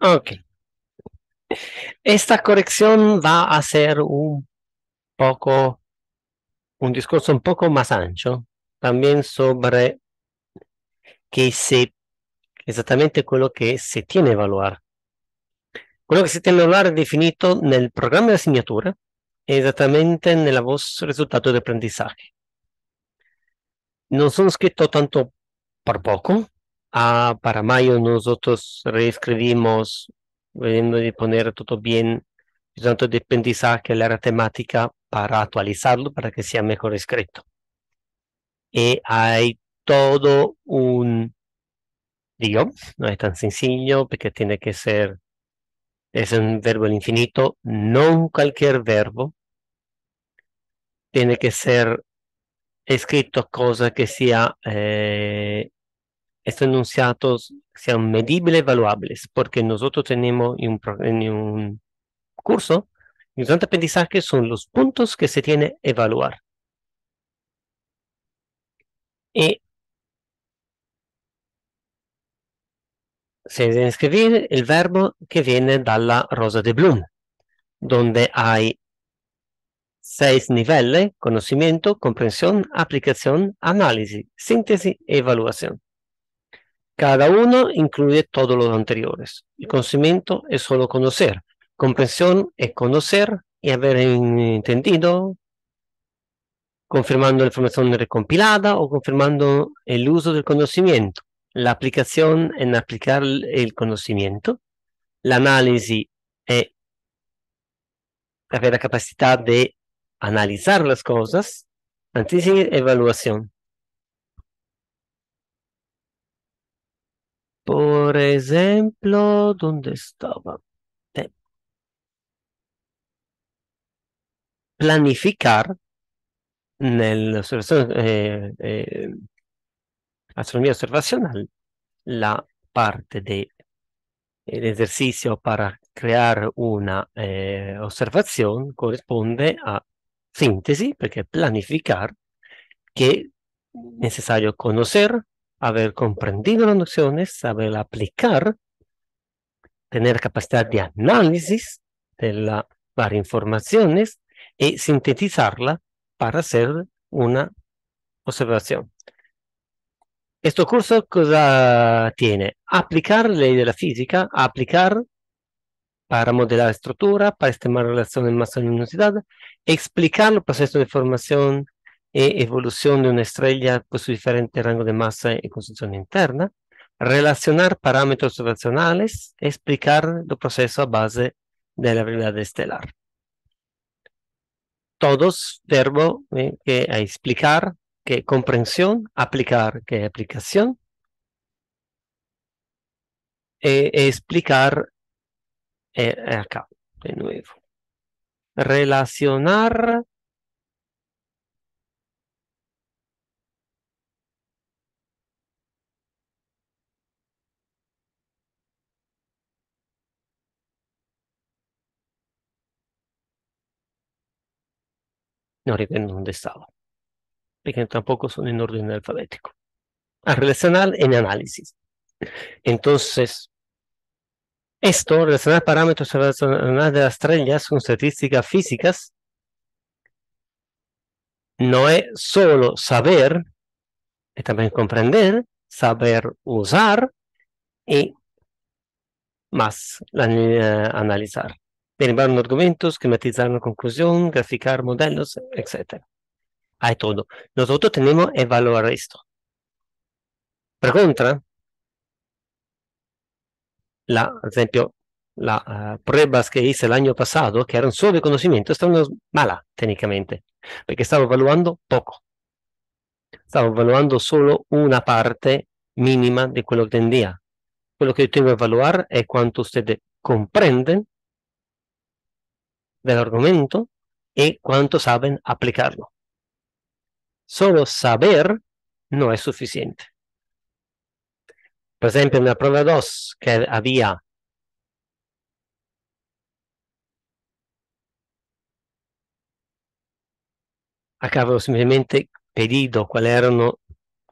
Ok. Esta corrección va a ser un poco, un discurso un poco más ancho, también sobre que se, exactamente lo que se tiene que evaluar. lo que se tiene a evaluar definido en el programa de asignatura, esattamente nella voz resultado de aprendizaje. No son escrito tanto por poco, Ah, para mayo nosotros reescribimos, volviendo de poner todo bien, tanto de aprendizaje, la temática, para actualizarlo, para que sea mejor escrito. Y eh, hay todo un digo no es tan sencillo, porque tiene que ser, es un verbo infinito, no cualquier verbo, tiene que ser escrito cosa que sea eh, estos enunciados sean medibles y evaluables, porque nosotros tenemos en un, curso, y gran aprendizaje son los puntos que se tiene que evaluar. Y se debe escribir el verbo que viene de la Rosa de Bloom, donde hay seis niveles, conocimiento, comprensión, aplicación, análisis, síntesis y e evaluación. Cada uno incluye todos los anteriores. El conocimiento es solo conocer. Comprensión es conocer y haber entendido, confirmando la información recompilada o confirmando el uso del conocimiento. La aplicación es aplicar el conocimiento. La análisis es tener la capacidad de analizar las cosas. Antes de evaluación. Por ejemplo, ¿dónde estaba? planificar en la eh, eh, astronomía observacional la parte del ejercicio para crear una eh, observación corresponde a síntesis, porque planificar, que es necesario conocer haber comprendido las nociones, saber aplicar, tener capacidad de análisis de las la informaciones y sintetizarla para hacer una observación. Este curso cosa tiene? Aplicar ley de la física, aplicar para modelar estructura, para estimar la relación en masa luminosidad, explicar el proceso de formación e evolución de una estrella por pues, su diferente rango de masa y construcción interna, relacionar parámetros racionales, explicar el proceso a base de la realidad estelar. Todos, verbo eh, que que explicar, que comprensión, aplicar, que aplicación, e, explicar eh, acá, de nuevo. Relacionar no recuerdo dónde estaba, porque tampoco son en orden alfabético. A relacionar en análisis. Entonces, esto, relacionar parámetros relacionados de las estrellas con estadísticas físicas, no es solo saber, es también comprender, saber usar y más eh, analizar un argumentos, esquematizar una conclusión, graficar modelos, etc. Hay todo. Nosotros tenemos que evaluar esto. Por contra, la, por ejemplo, las ah, pruebas que hice el año pasado, que eran solo de conocimiento, estaban malas técnicamente, porque estaba evaluando poco. Estaba evaluando solo una parte mínima de lo que tendría. Lo que yo tengo que evaluar es cuánto ustedes comprenden del argumento y cuánto saben aplicarlo. Solo saber no es suficiente. Por ejemplo, en la prueba 2 que había acabo simplemente pedido cuáles eran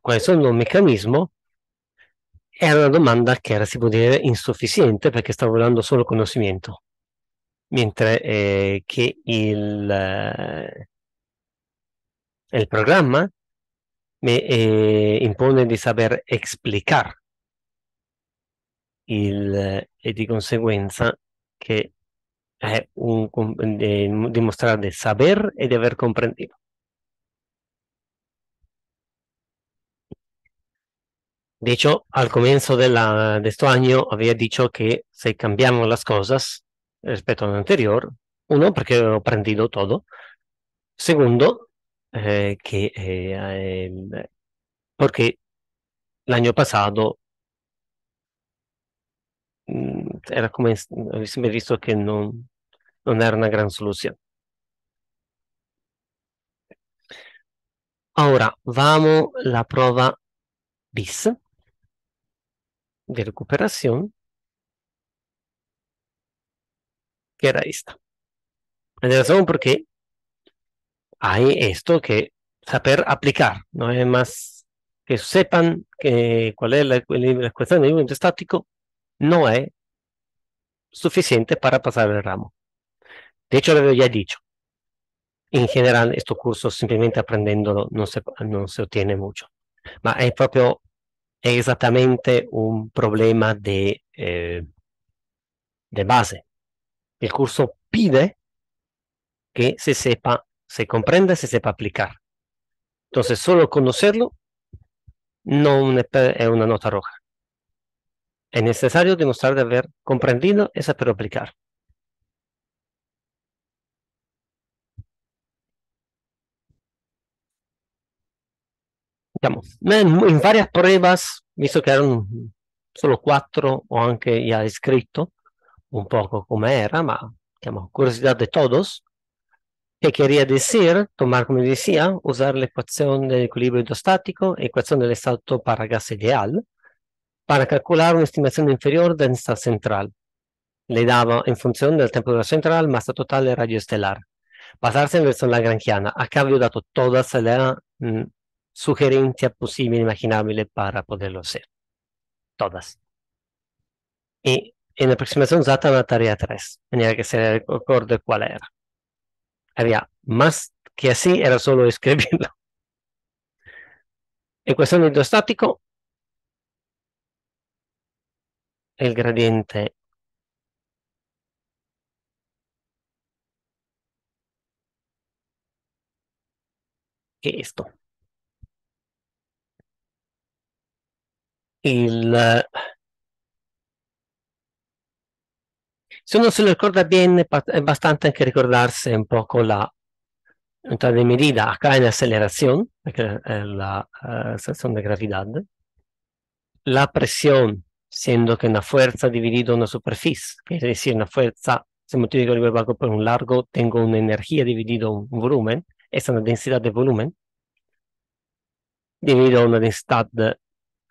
cuáles son los mecanismos era una domanda que era, si pudiera insuficiente insufficiente perché stavo dando solo conocimiento. mentre eh, che il, eh, el programa me eh, impone di saper explicar il, eh, e di conseguenza che è un, dimostrare di saper e di aver comprendito. De hecho, al comienzo de, la, de este año había dicho que si cambiamos las cosas, respecto al anterior. Uno, perché ho he tutto. Secondo, Segundo, eh, que, eh, ehm, porque el año pasado era como siempre visto che non, no era una gran soluzione. Ora vamos alla prova bis di recuperazione. que era esta. La razón porque hay esto que saber aplicar, no es más que sepan que, cuál es la, la de del movimiento estático, no es suficiente para pasar el ramo. De hecho, lo había dicho. En general, estos cursos simplemente aprendiéndolo no se, no se obtiene mucho. Pero es exactamente un problema de, eh, de base. El curso pide que se sepa, se comprenda, se sepa aplicar. Entonces, solo conocerlo no es eh, una nota roja. Es necesario demostrar de haber comprendido y pero aplicar. Digamos, en, varias pruebas, visto que eran solo cuatro o aunque ya escrito, un poco como era, ma curiosidad de todos, que quería decir, tomar como decía, usar la ecuación del equilibrio hidrostático, ecuación del estado para gas ideal, para calcular una estimación inferior de densidad central. Le daba en función del la central, masa total de radio estelar. Basarse en la versión lagrangiana. Acá había dado todas las mm, sugerencias posibles imaginables para poderlo hacer. Todas. Y in un'approssimazione usata è una tarea 3, in maniera che se ne ricordo qual era. Aveva must che sì era solo escriverlo. Equazione idrostatico e il gradiente questo. Il Si uno se lo recuerda bien, es bastante anche recordarse un poco la entrada de medida acá en aceleración, la aceleración eh, eh, de gravedad, la presión, siendo que una fuerza dividida una superficie, es decir, una fuerza, se multiplica el por un largo, tengo una energía dividido un volumen, es una densidad de volumen, dividido una densidad de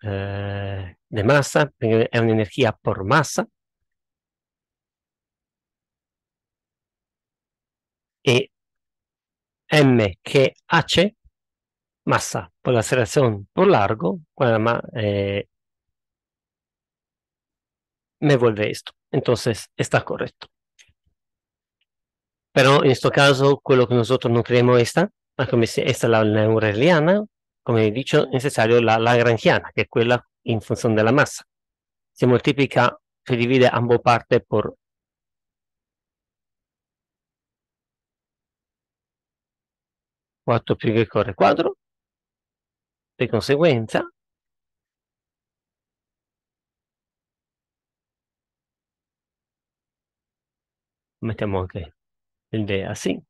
eh, masa, es una energía por masa, e M que H, masa por la aceleración por largo, cuando eh, me vuelve esto. Entonces está correcto. però in questo caso, quello che noi non creiamo è questa ma come se questa è la neureliana, como he è necessario la lagrangiana, che è quella in funzione della massa. Se moltiplica, se divide ambos partes por 4 più che corre quadro, di conseguenza mettiamo anche l'idea, sì.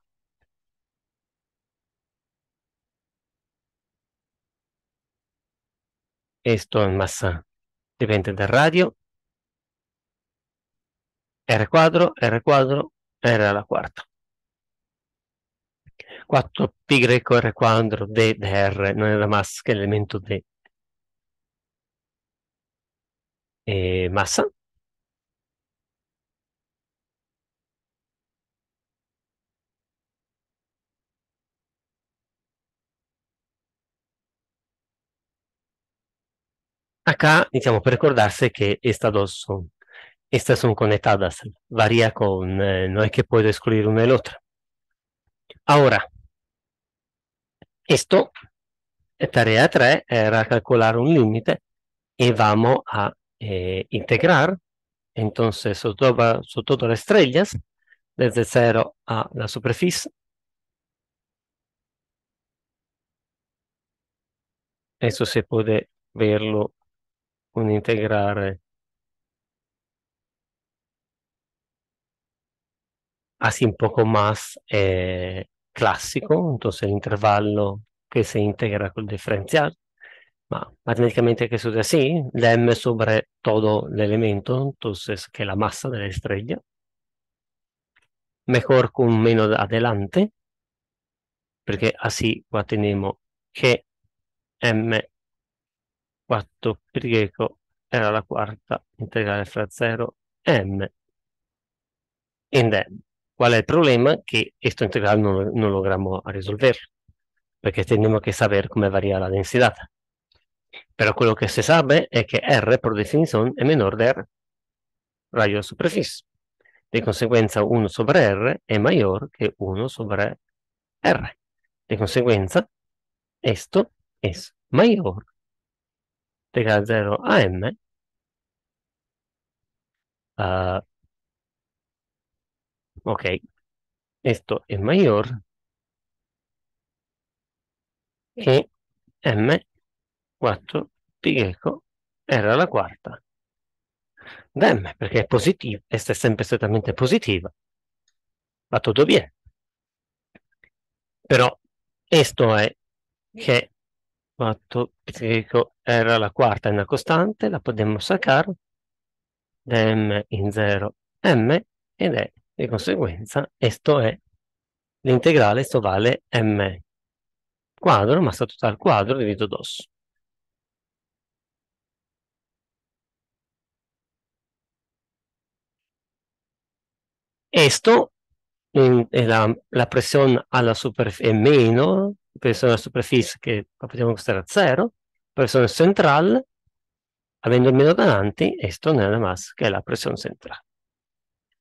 Questo in massa dipende dal radio. R quadro, R quadro, R alla quarta. 4 pi greco r4 d dr non era massa che l'elemento d e massa Acá, digamos, per ricordarsi che estas dos son, estas son conectadas, varía con, eh, no es que puedo excluir una del otra. Ora, Esto tarea 3 eh, era calcular un límite y vamos a eh, integrar entonces sobre todas las estrellas desde 0 a la superficie eso se puede verlo con integrar eh, así un poco más classico, un tosse intervallo che si integra col differenziale, ma matemáticamente que sucede así, la sopra tutto l'elemento, el è la massa de la estrella, mejor con menos adelante, perché così qua teniamo che m4 griego ecco, era la quarta integrale fra 0 m in m. ¿Cuál es el problema? Que esto integral no, logramos resolver, porque tenemos que saber cómo varía la densidad. Pero lo que se sabe es que R, por definición, es menor de R, rayo de superficie. De consecuencia, 1 sobre R es mayor que 1 sobre R. De consecuencia, esto es mayor de 0 a M A... Ah, Ok, questo è maggiore e M4 Picheco era la quarta. Da M perché è positiva, questa è sempre strettamente positiva. Va tutto bene. Però questo è che 4 Picheco era la quarta, è una costante, la possiamo saccar da M in 0 M ed è di conseguenza, questo è l'integrale, esto vale m quadro, massa totale quadro diviso 2. Esto, la, la, pressione alla superficie è meno, la pressione alla superficie che possiamo a zero, pressione centrale, avendo il meno davanti, esto non è la massa che è la pressione centrale.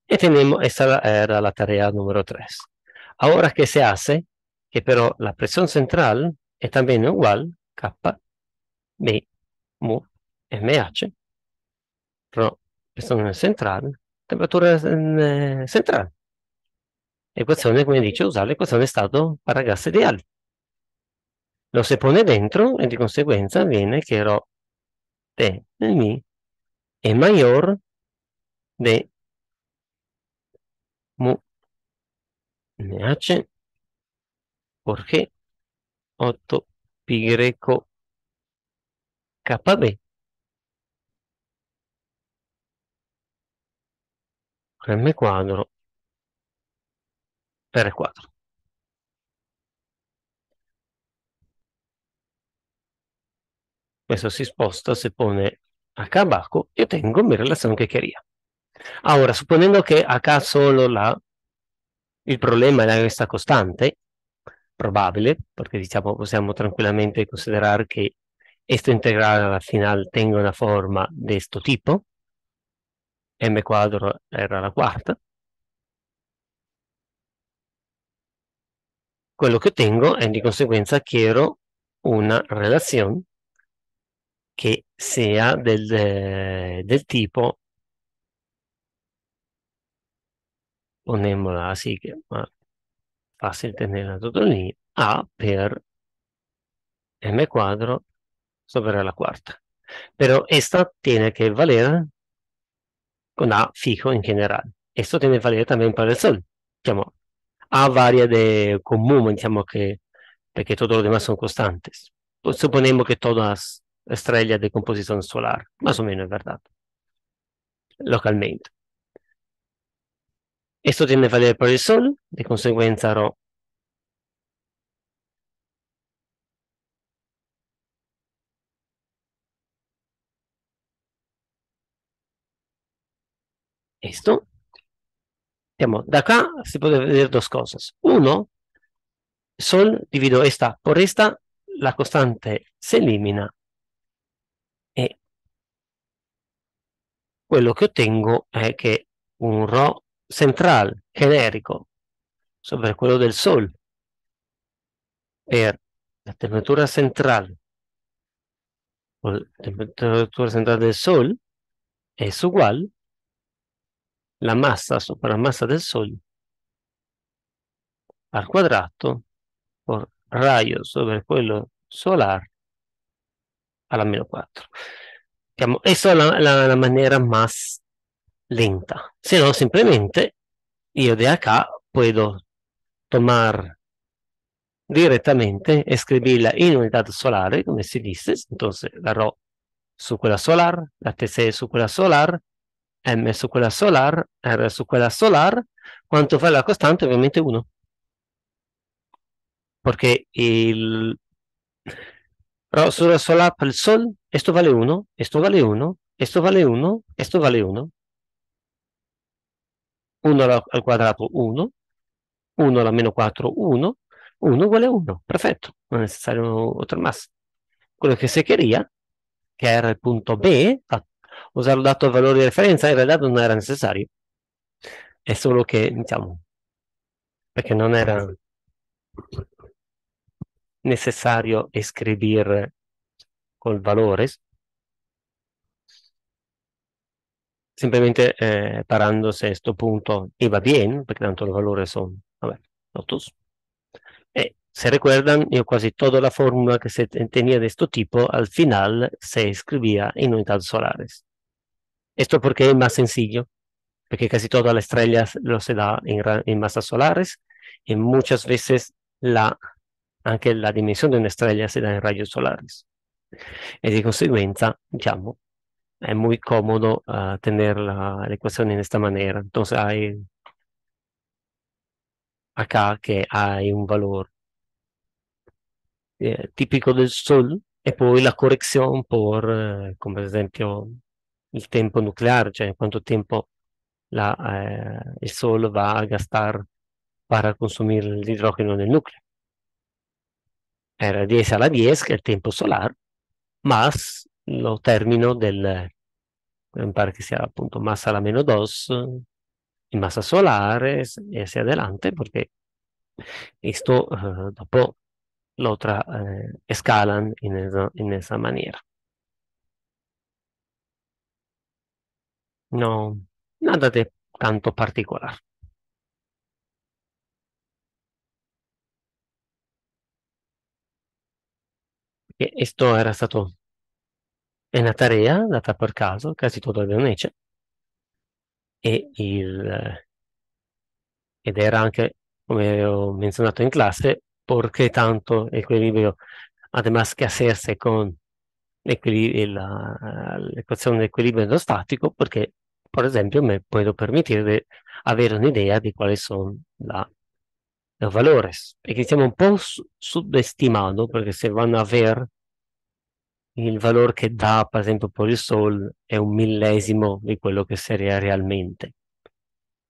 E tenemos, esa era la tarea número 3. Ahora, ¿qué se hace? Que pero la presión central es también igual, K, B, mu, MH, pero presión central, temperatura mm, eh, centrale. Equazione, come dice, usare l'equazione di stato para gas ideal. Lo si pone dentro e di conseguenza viene che Rho T nel mi è mayor di mu NH Jorge 8 pi greco KB M quadro R quadro questo si sposta se pone a Baco e ottengo mi relazione che queria Ahora, suponiendo que acá solo la, il problema è questa costante, probabile, perché diciamo possiamo tranquillamente considerare che questo integrale alla final tenga una forma di questo tipo, m quadro era la quarta, quello che ottengo è di conseguenza chiedo una relazione che sia del, del tipo ponemmo ah, la sigla, ma fa settenella Totolini, A per m quadro sopra la quarta. Pero esta tiene que valer con A fijo en general. Esto tiene que valer también para el sol. Digamos, A varia de común, diciamo que, porque todos los demás son constantes. Pues suponemos que todas estrellas de composición solar, más o menos, es verdad, localmente. Esso tende a valere per il Sol, di conseguenza ρ esto. Digamos, de acá se puede ver dos cosas. Uno, sol divido esta por esta, la constante se elimina e eh, quello che ottengo è che un ρ central, genérico sobre el cuello del Sol, per la temperatura central, pues, la temperatura central del Sol, es igual la masa, sobre la del Sol al cuadrado por rayo sobre el cuello solar a la menos 4. Esa es la, manera más lenta, sino simplemente io de acá puedo tomar directamente, escribirla in unità solare, come si dice, entonces la Rho su quella solar, la TC su quella solar, M su quella solar, R su quella solar, quanto fa la costante? Ovviamente 1. Perché il Rho la solar per il Sol, questo vale 1, questo vale 1, questo vale 1, questo vale 1. 1 al quadrato 1, 1 alla meno 4 1, 1 uguale 1, perfetto, non è necessario otto massa. Quello che si seccheria, che era il punto B, usare dato il valore di referenza, in realtà non era necessario, è solo che, diciamo, perché non era necessario scrivere col valore simplemente eh, parándose parando este punto iba bien, porque tanto los valores son a ver, notos. Eh, se recuerdan, yo casi toda la fórmula que se tenía de este tipo al final se escribía en unidades solares. Esto porque es más sencillo, porque casi todas las estrellas lo se da en, masas solares y muchas veces la, aunque la dimensión de una estrella se da en rayos solares. Y de consecuencia, digamos. es muy cómodo uh, eh, tener la, la, ecuación en esta manera. Entonces hay acá que hay un valor eh, típico del sol e poi la correzione por, eh, come per esempio, il tempo nucleare, cioè quanto tempo la, eh, il Sol va a gastar per consumare hidrógeno nel nucleo. Era 10 alla 10, che è il tempo solar, más lo termino del, mi pare che sia appunto massa alla meno dos, in massa solare e así adelante, perché questo eh, dopo lo tra, eh, escalan in questa maniera. No, nada di tanto particolare. questo era stato è una tarea data per caso, quasi tutto da Nece, e il, ed era anche, come ho menzionato in classe, perché tanto equilibrio, además che hacerse con l'equazione dell'equilibrio equilibrio statico, perché, per esempio, mi puedo permettere di avere un'idea di quali sono la, los valores, e che stiamo un po' subestimando, perché se vanno a ver il valore che dà, per esempio, Polisol è un millesimo di quello che seria realmente.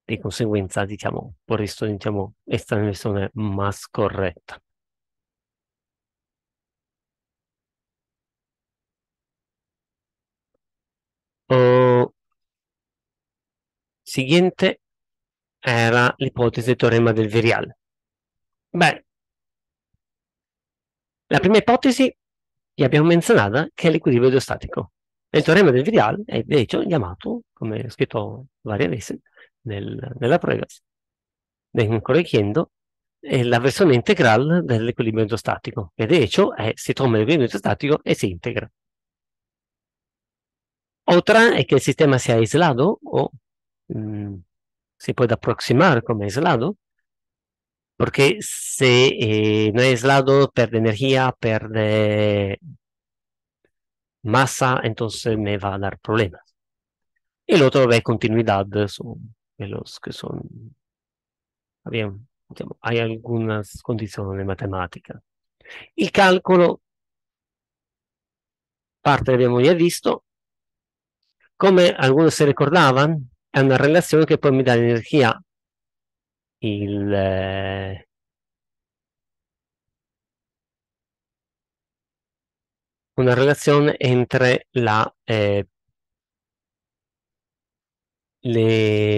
Di conseguenza, diciamo, Polisol diciamo, è stata un'inversione más corretta. Oh, siguiente era l'ipotesi del teorema del viriale. Beh, la prima ipotesi e abbiamo menzionata che è l'equilibrio idrostatico. Il teorema del Vidal è invece chiamato, come ho scritto varie volte nel, nella prova, nel corrichendo, è la versione integrale dell'equilibrio idrostatico, che di hecho è, si trova l'equilibrio idrostatico e si integra. Otra è che il sistema sia aislado o um, mm, se puede aproximar como aislado. porque si eh, no es aislado, pierde energía, pierde masa, entonces me va a dar problemas. Y El otro es continuidad, son los que son... Bien, hay algunas condiciones matemáticas. El cálculo, parte hemos ya visto, Como algunos se recordaban, es una relación que puede dar energía energía. Eh, una relación entre la, eh,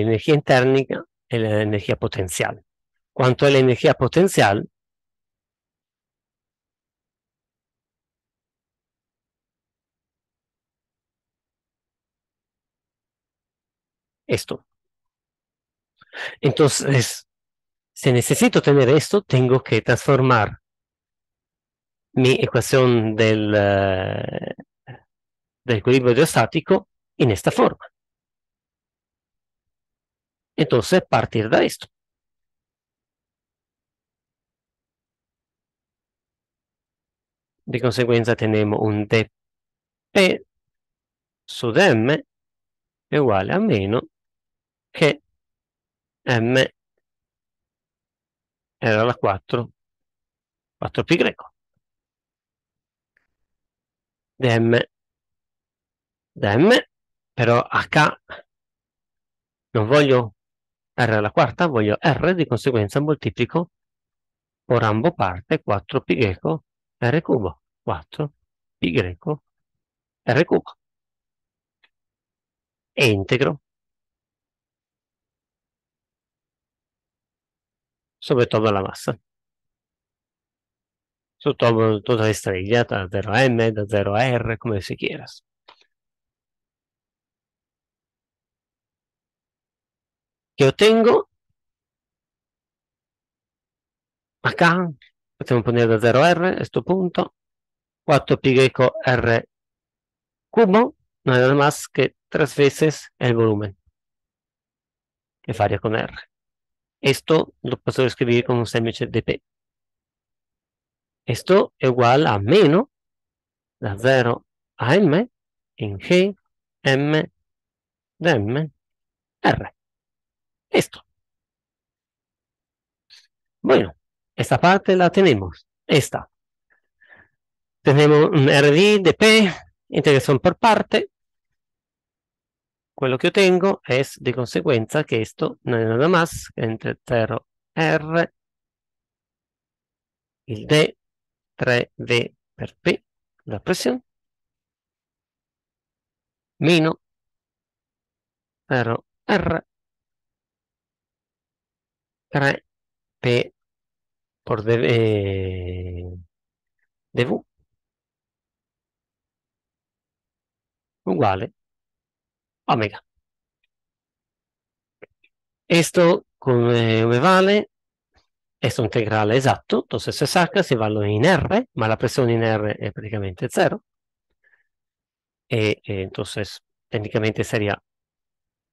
energía interna y la energía potencial. ¿Cuánto es la energía potencial, esto. Entonces, Si necesito tener esto, tengo que transformar mi ecuación del, eh, del equilibrio geostático en esta forma. Entonces, partir de esto. Di conseguenza tenemos un dP su m è uguale a meno che m era la 4, 4 pi greco. DM, DM, però H non voglio R alla quarta, voglio R, di conseguenza moltiplico por ambo parte 4 pi greco R cubo, 4 pi greco R cubo. E integro sobre todo la masa. Sobre todo toda estrella, De 0M, De 0R, Como si quieras. que obtengo acá, Podemos poner de 0R, este punto, 4π R cubo, nada más que tres veces el volumen, que varía con R. Esto lo puedo escribir con un sándwich de P. Esto igual a menos la 0 a M en G, M, de M, R. Esto. Bueno, esta parte la tenemos. Esta. Tenemos un RD de P, integración por parte, Quello que yo tengo es de consecuencia que esto no es nada más che entre 0 R, il D, 3 V per P, la presión, meno 0 R, 3 P por DV, eh, uguale omega. Esto, come vale, esto integrale esatto, entonces se si vallo in R, ma la pressione in R è praticamente zero. E, e entonces tecnicamente sarebbe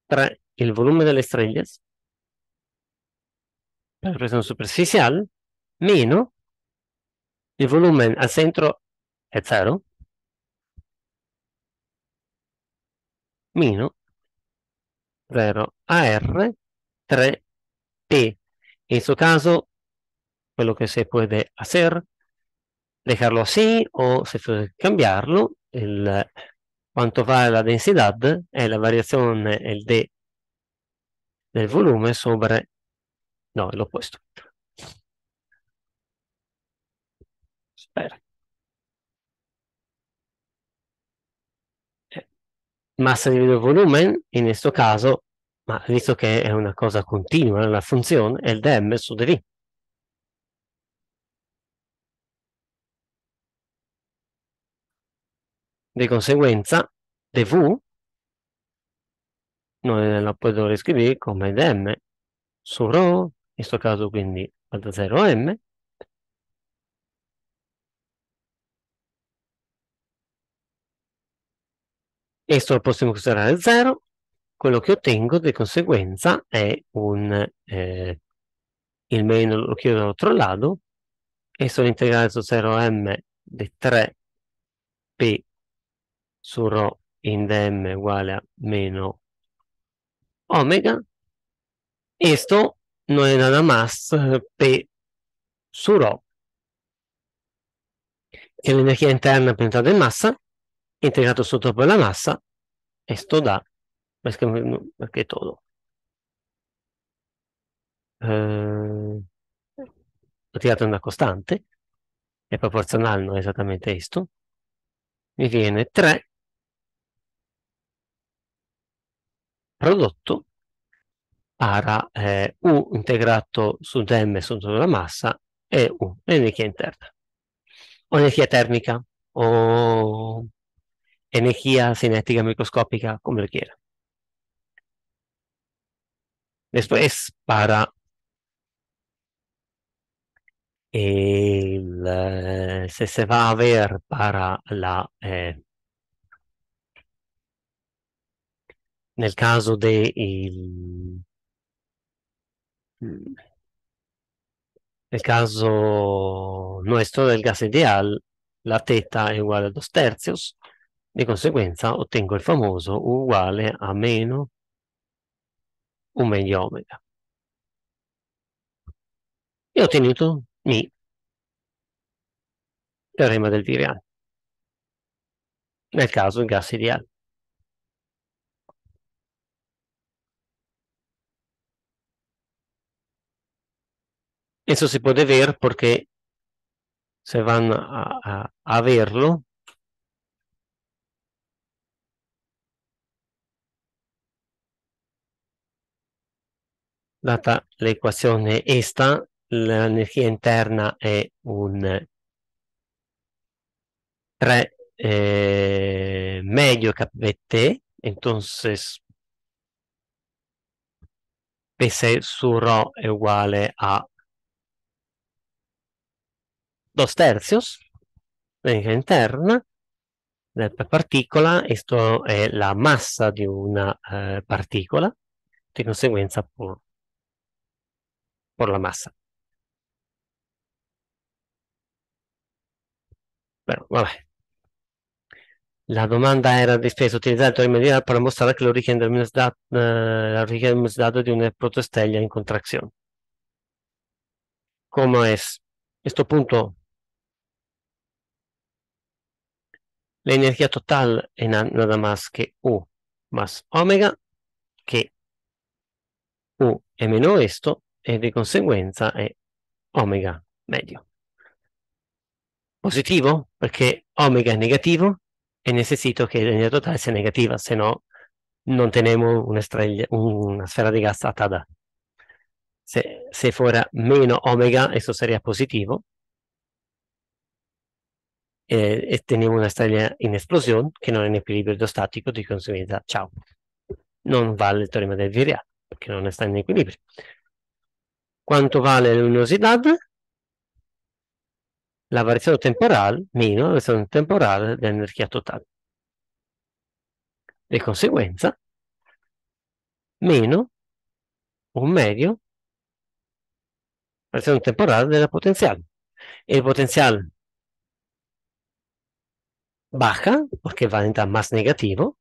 3 il volume delle las estrellas la presión superficial meno il volume al centro è 0 meno 0 AR 3T. In questo caso, quello che si può fare è dejarlo così o se puede cambiarlo. El, cuánto vale la densità è la variazione el D del volume sopra... No, è l'opposto. Spero. massa di diviso volume, in questo caso, ma visto che è una cosa continua, la funzione è il dm su dv. Di conseguenza, dv noi la potrò riscrivere come dm su rho, in questo caso quindi vado alta 0m, Questo lo possiamo considerare 0. Quello che ottengo di conseguenza è un... Eh, il meno lo chiedo dall'altro lato e sono integrale su 0m di 3p su rho in dm uguale a meno omega. Esto non è nada más P su Rho, che es la energía interna penetral de masa, integrato sotto la masa, esto da, perché, que, es todo. Eh, ho tirato una costante, è proporzionale, non è esattamente questo, mi viene 3 prodotto para eh, U integrato su M sotto la massa e U, energia interna, o energia termica, o energía cinética microscópica, como lo quiera. Después, para el, eh, ...si se, va a ver para la, eh, ...en el caso de ...el caso nuestro del gas ideal, la teta es igual a dos tercios, Di conseguenza ottengo il famoso U uguale a meno 1 meglio omega. E ho ottenuto mi, teorema del viriale, nel caso il gas ideale. Questo si può vedere perché se vanno a, a, a verlo data l'equazione ESTA, l'energia interna è un 3 eh, medio KT, entonces P6 su Rho è uguale a 2 tercios, l'energia interna della particola, questo è la massa di una eh, particola, di conseguenza appunto por la masa. Bueno, vale La demanda era di spesa utilizzata in para per mostrare che l'origine del minus eh, dato, eh, una protostella en contracción. ¿Cómo es? Esto punto. La energía total es nada más que U más omega, que U es menos esto, e di conseguenza è omega medio. Positivo perché omega è negativo e necessito che l'energia totale sia negativa, se no non teniamo una, streglia, una sfera di gas atada. Se, se fuera meno omega, esso sarebbe positivo, e, e teniamo una stella in esplosione che non è in equilibrio statico, di conseguenza, ciao. Non vale il teorema del viriato perché non sta in equilibrio quanto vale la luminosidad? La variazione temporale meno la variazione temporale dell'energia totale. Di conseguenza, meno un medio variazione temporale della potenziale. E il potenziale baja, perché va in más negativo,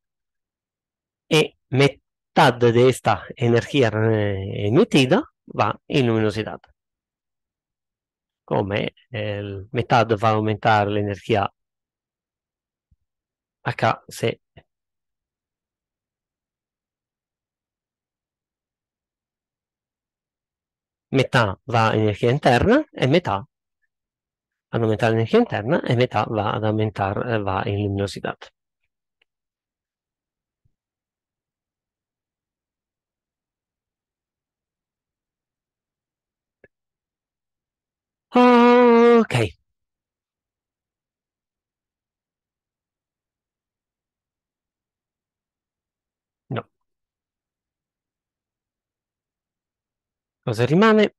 e metà di questa energia eh, emitida va in luminosità. Come il eh, metà va a aumentare l'energia H se metà va in energia interna e metà ad aumentare l'energia interna e metà va ad aumentare eh, va in luminosità. Ok. Cosa rimane?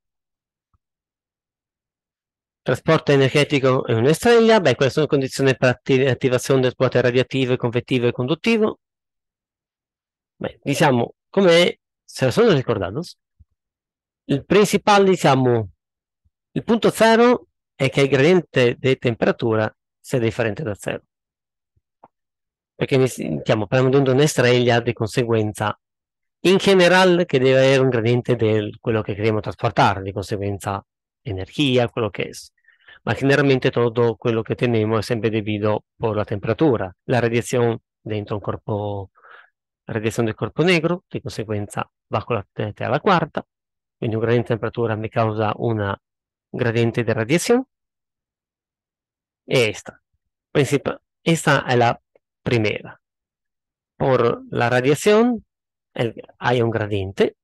Trasporto energetico è una stella. Beh, queste sono condizioni per attivazione del potere radiativo, convettivo e conduttivo. Beh, diciamo, come se lo sono ricordato, il principale, diciamo, il punto zero è che il gradiente di temperatura sia differente da zero. Perché mi stiamo prendendo un'estrella, di conseguenza, in generale, che deve avere un gradiente di quello che queremos trasportare, di conseguenza energia, quello che è. Ma generalmente tutto quello che teniamo è sempre debido per la temperatura, la radiazione dentro un corpo, la radiazione del corpo negro, di conseguenza va con la, alla quarta, quindi un gradiente di temperatura mi causa una gradiente de radiación. Esta. Principal. Esta es la primera. Por la radiación hay un gradiente.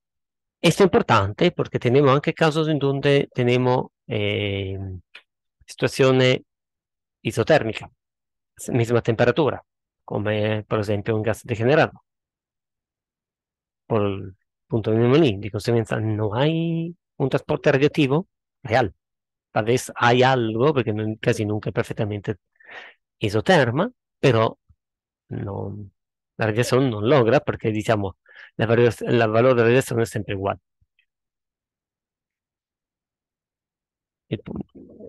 Esto es importante porque tenemos anche casos en donde tenemos eh, situaciones isotérmicas, misma temperatura, como eh, por ejemplo un gas degenerado. Por el punto de Memolí, de consecuencia no hay un transporte radiativo real. Tal vez hay algo, porque casi nunca es perfectamente isoterma, pero no, la radiación no logra porque diciamo la, de la radiación della siempre è sempre uguale.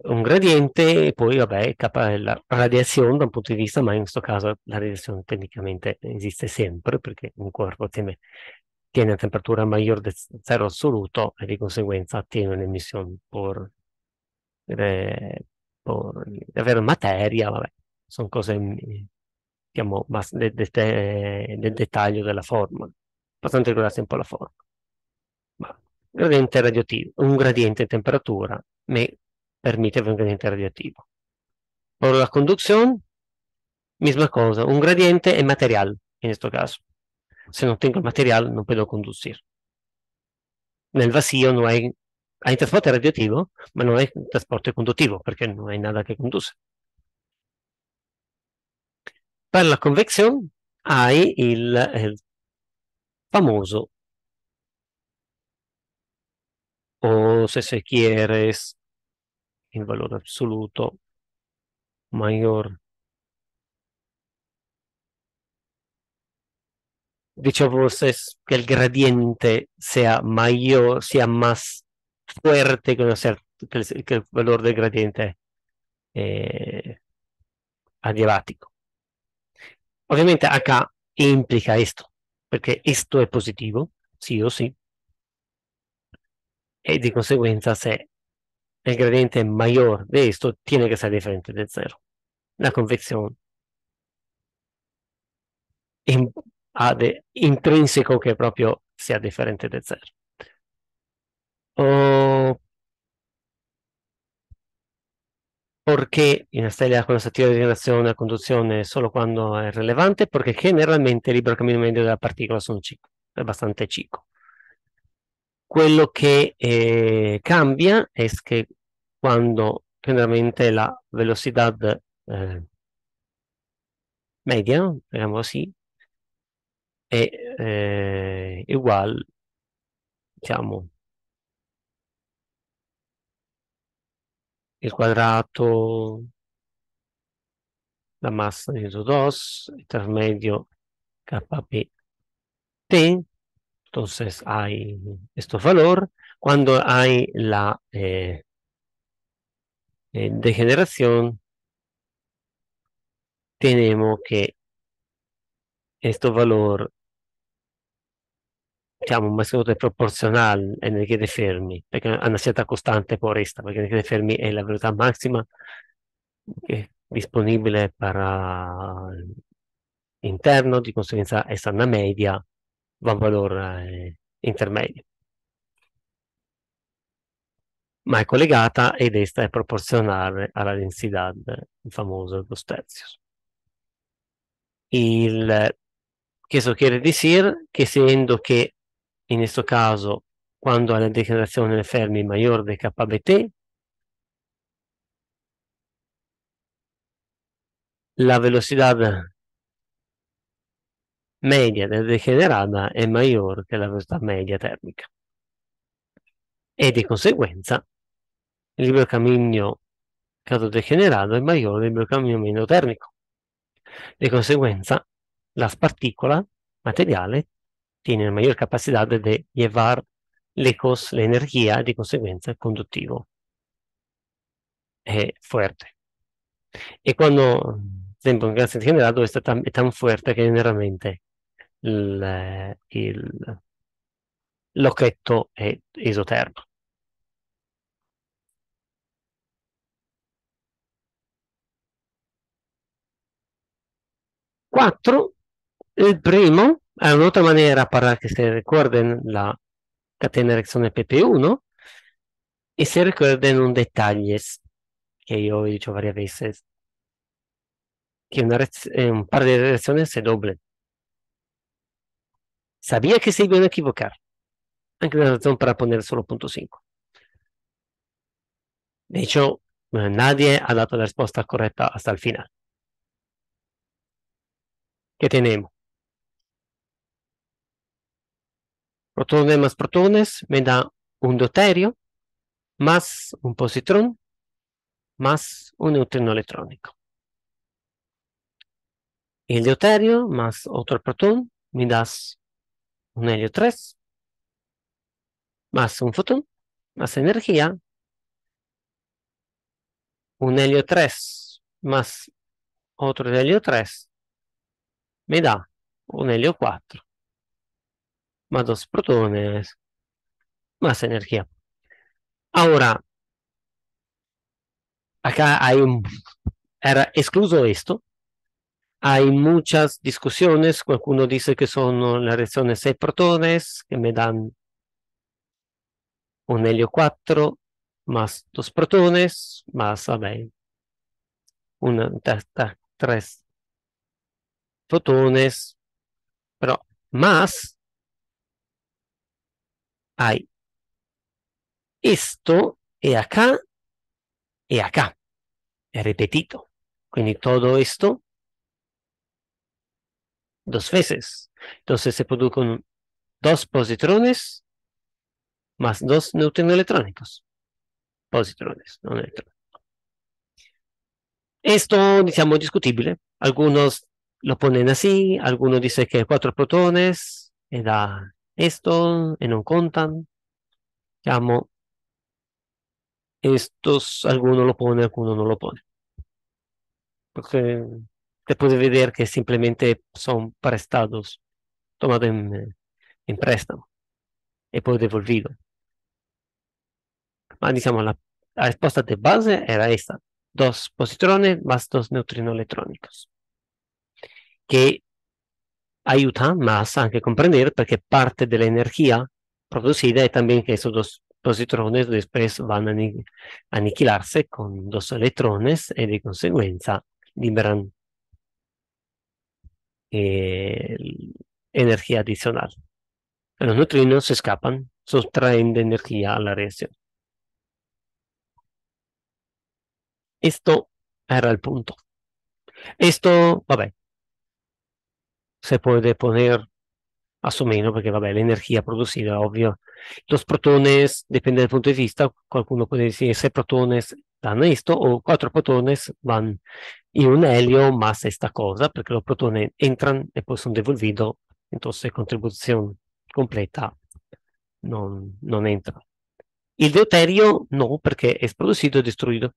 un gradiente y poi vabbè la radiación da un punto de vista, ma in questo caso la radiación tecnicamente existe siempre, porque un cuerpo tiene tiene a temperatura maggiore de zero assoluto e di conseguenza tiene un'emissione emisión por, eh, materia, vabbè, sono cose mm, diciamo, del de, de, de dettaglio della forma, abbastanza riguardate un po' la forma. Ma, gradiente radioattivo, un gradiente di temperatura me permite avere un gradiente radioattivo. Por la conduzione, misma cosa, un gradiente è materiale in questo caso. Si no tengo el material, no puedo conducir. En el vacío no hay, hay transporte radioactivo, pero no hay transporte conductivo, porque no hay nada que conduce. Para la convección hay el famoso, o si se quieres, el valor absoluto mayor vos es que el gradiente sea mayor, sea más fuerte que, el, valor del gradiente eh, adiabático. Obviamente acá implica esto, porque esto es positivo, sí o sí. Y eh, de consecuencia, si el gradiente es mayor de esto, tiene que ser diferente de cero. La convección de, intrinseco che proprio sia differente da zero. perché in stella con la satira di relazione a conduzione solo quando è rilevante, perché generalmente il libero cammino medio della particola sono ciclo, è abbastanza ciclo. Quello che eh, cambia è che quando generalmente la velocità eh, media, diciamo così, es eh, igual, el el cuadrado, quadrato, la masa di dos, intermedio KP T, entonces hay este valor. Cuando hay la eh, eh, degeneración, tenemos que este valor diciamo, un massimo proporzionale e ne chiede fermi, perché è una certa costante può resta, perché ne chiede fermi è la velocità massima disponibile per l'interno, eh, di conseguenza è una media, va un valore eh, intermedio. Ma è collegata ed esta è proporzionale alla densità il famoso 2 terzios. Il, questo chiede di Sir, che essendo che in questo caso quando la alla declarazione fermi maggiore di KBT, la velocità media de degenerada è maggiore che la velocità media termica e di conseguenza il libero cammino caso degenerato è maggiore del libero cammino meno termico. Di conseguenza la sparticola materiale tiene la mayor capacità di llevar lejos la energía, de consecuencia conduttivo è es fuerte. Y cuando, siempre un gas generado es tan, es tan fuerte que generalmente l'occhetto è esotermo. Quattro, il primo Hay otra manera para que se recuerden la catena de reacciones PP1 y se recuerden un detalle que yo he dicho varias veces, que una eh, un par de reacciones se doblen. Sabía que se iban a equivocar, aunque una razón para poner solo punto 5. De hecho, nadie ha dado la respuesta correcta hasta el final. ¿Qué tenemos? Protones más protones me da un deuterio, más un positrón, más un neutrino electrónico. El deuterio más otro protón me da un helio 3, más un fotón, más energía, un helio 3 más otro helio 3 me da un helio 4 más dos protones, más energía. Ahora, acá hay un, era excluso esto. Hay muchas discusiones, alguno dice que son las reacciones seis protones, que me dan un helio cuatro. más dos protones, más, a ver, una, tres protones, pero más hay esto y acá y acá. Repetido. repetito. todo todo esto dos veces. Entonces se producen dos positrones más dos neutrones electrónicos. Positrones, no neutrones. Esto, digamos, discutible. Algunos lo ponen así, algunos dicen que cuatro protones da esto en un contan. Llamo. Estos algunos lo ponen, algunos no lo ponen. Porque te puedes ver que simplemente son prestados, tomados en, en préstamo Y pues devolvido. la, respuesta de base era esta, dos positrones más dos neutrinos electrónicos, que Ayuda más a a comprendere perché parte de la energía producida y también que esos dos positrones después van a aniquilarse con dos electrones y eh, de consecuencia liberan eh, energía adicional. Los neutrinos se escapan, sustraen de energía a la reacción. Esto era el punto. Esto, vabbè, se puede poner más o menos, porque vabbè, la energía producida, obvio. Los protones, depende del punto de vista, qualcuno puede decir 6 protones dan esto o 4 protones van en un helio más esta cosa, porque los protones entran y poi son devolvidos, entonces contribución completa non, non entra. Il deuterio no, perché è producido e distruido.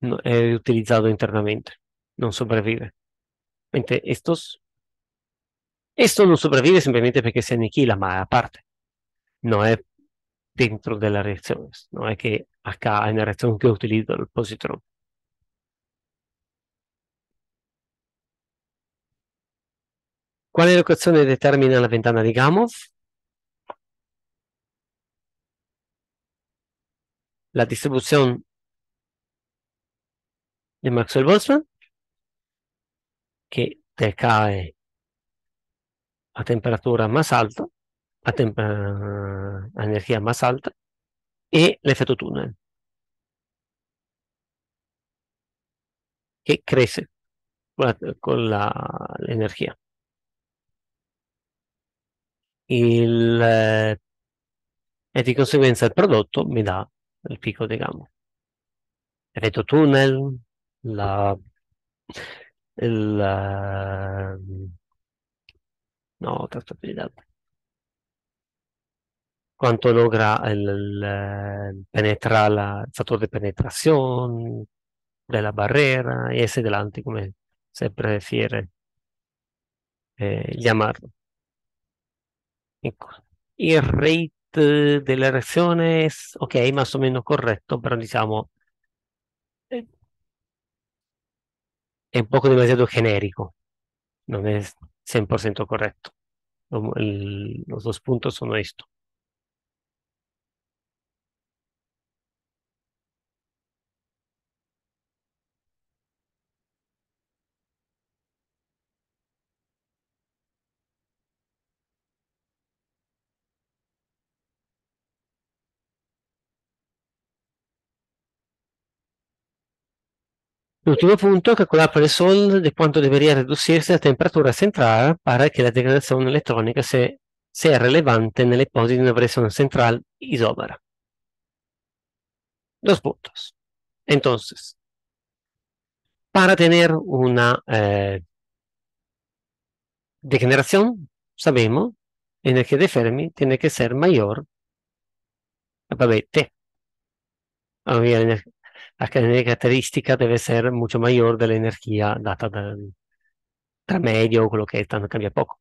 No, è utilizzato internamente, non sopravvive. estos, esto no sobrevive simplemente porque se aniquila, más aparte. No es dentro de las reacciones, no es que acá hay una reacción que utiliza el positrón. ¿Cuál que determina la ventana digamos Gamow? La distribución de Maxwell-Boltzmann che decae a temperatura más alta, a, temper eh, a energía más alta, e l'effetto tunnel, che cresce con l'energia. Eh, e di conseguenza il prodotto mi dà il picco di gamma. Effetto tunnel, la La... Ah, no, trazabilidad. Cuánto logra ah, el, penetrar la, el factor de penetración de la barrera y ese delante, como se prefiere eh, llamarlo. el rate de la reacción es ok, más o menos correcto pero diciamo es un poco demasiado genérico, no es 100% correcto. Los dos puntos son esto. El último punto calcular por el sol de cuánto debería reducirse la temperatura central para que la degeneración electrónica sea relevante en el hipótesis de una presión central isóbara. Dos puntos. Entonces, para tener una eh, degeneración, sabemos, energía de Fermi tiene que ser mayor a T. la característica debe ser mucho mayor de la energía data del medio o quello che è, tanto cambia poco,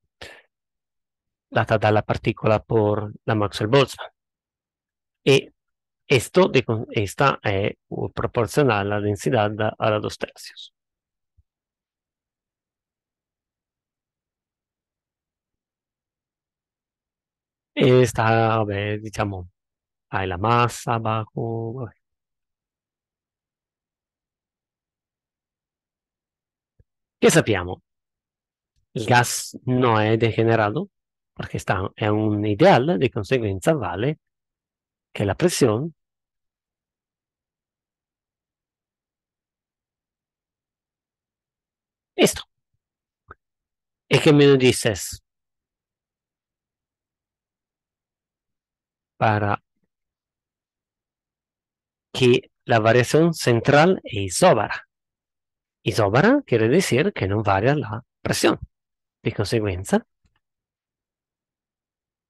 data dalla la partícula por la Maxwell-Boltzmann. E esto è esta alla densità a la densidad a los dos tercios. vabbè, diciamo, hai la massa, Baku, che sabemos, el gas no es degenerado, porque está è un ideal, de consecuencia, vale que la presión. esto ¿Y qué me dices? Para que la variación central es isóbara. Isobara quiere decir que no varía la presión. De consecuencia,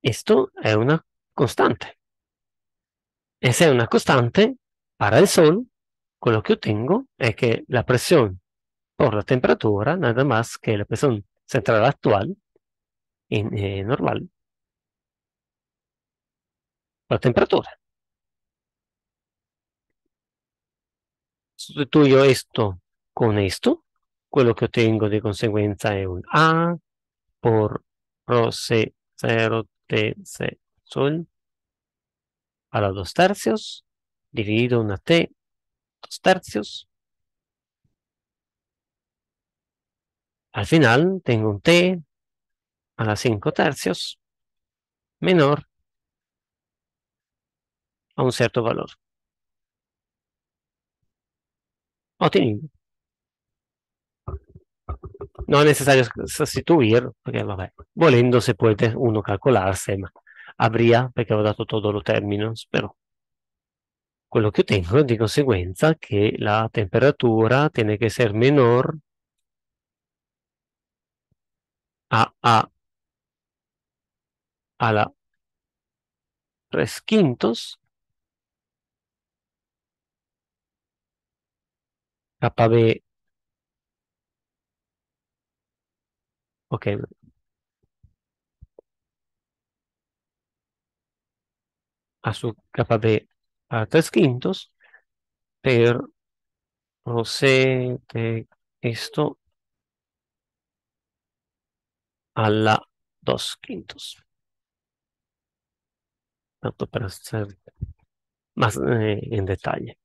esto es una constante. Esa es una constante para el Sol, lo que obtengo es que la presión por la temperatura, nada más que la presión central actual, en, eh, normal, la temperatura. Sustituyo esto con esto, lo que obtengo de consecuencia es un A por Pro C0 TC sol a los dos tercios, dividido una T, dos tercios. Al final tengo un T a la 5 tercios menor a un cierto valor. Obtenido. No es necessario sustituir, porque, vabbè, volendo se puede uno calcularse, ma porque perché ho dato tutto lo terminus, pero quello que tengo de consecuencia que la temperatura tiene que ser menor a, a, a la 3 quintos KB Ok, a su capa de a tres quintos, pero procede esto a la dos quintos. Tanto para ser más eh, en detalle.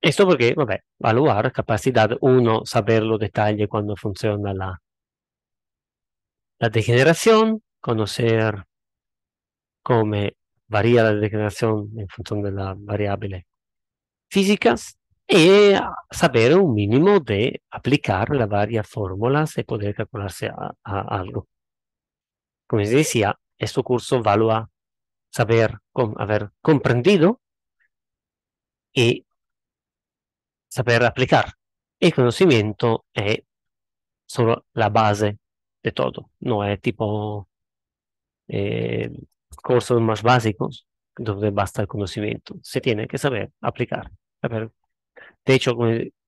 esto porque, vabbè, valuar, capacità, uno, saber los detalles cuando funciona la, la degeneración, conocer cómo varía la degeneración en función de las variables físicas y saber un mínimo de aplicar las varias fórmulas y poder calcularse a, algo. Como les decía, este curso valora saber, haber comprendido y Saber aplicar. El conocimiento es solo la base de todo, no es tipo ehm, cursos más básicos donde basta el conocimiento, se tiene que saber aplicar. De hecho,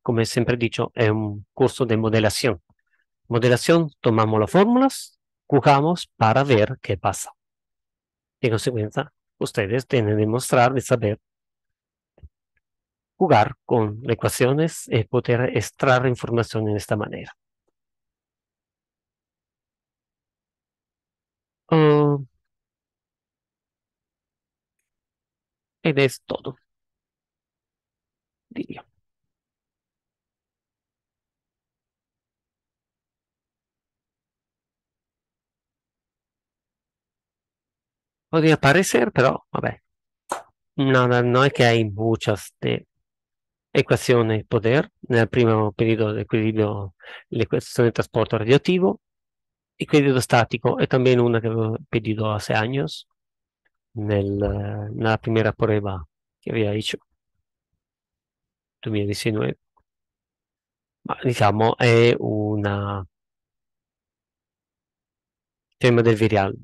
como, siempre he dicho, es un curso de modelación. Modelación, tomamos las fórmulas, jugamos para ver qué pasa. En consecuencia, ustedes tienen que demostrar de saber jugar con ecuaciones es poder extraer información de esta manera. Y ah, es todo, diría. Podría parecer, pero a ver, no, no, no es que hay muchas de equazione poder nel primo periodo l'equilibrio l'equazione di trasporto radioattivo equilibrio statico e también una que había pedido hace anni en la primera prueba que había detto 2019 ma diciamo è un tema del virial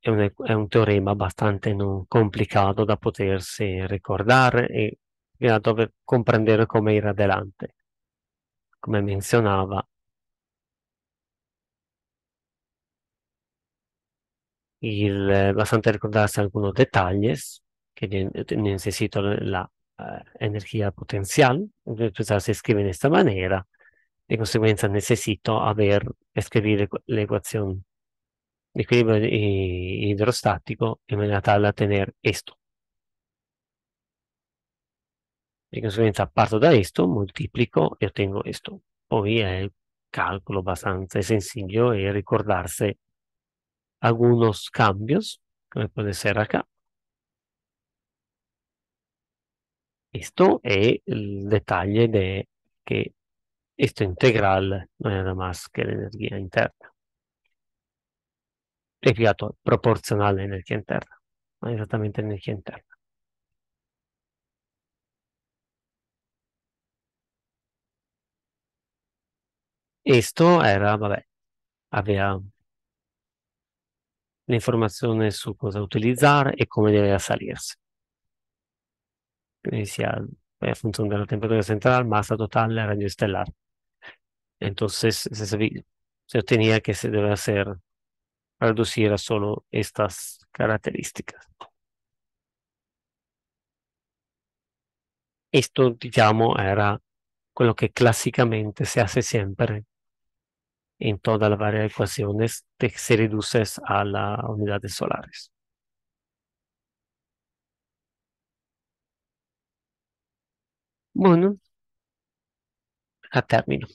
è un, è un teorema abbastanza non complicato da potersi ricordare e fino a dove comprendere come ir adelante. Come menzionava, il, bastante ricordarsi alcuni dettagli che necessito la eh, energia potenziale, questa eh, cioè si scrive in questa maniera, di conseguenza necessito aver scrivere l'equazione di equilibrio idrostatico in maniera tale da tenere questo. En conseguenza, parto da esto, multiplico y obtengo esto. Hoy el cálculo bastante sencillo y recordarse algunos cambios, como puede ser acá. Esto es el detalle de que esto integral no es nada más que la energía interna. È proporcional a la energía interna, no exactamente la energía interna. Esto era, vabbè, aveva le informazioni su cosa utilizzare e come deve salirse, Quindi sia en eh, función de la temperatura central, masa total, la radio estelar. Entonces se, se obtenía que se debe hacer reducir a solo estas características. Esto, digamos, era con lo que clásicamente se hace siempre en todas las varias ecuaciones se reduce a las unidades solares. Bueno, a término.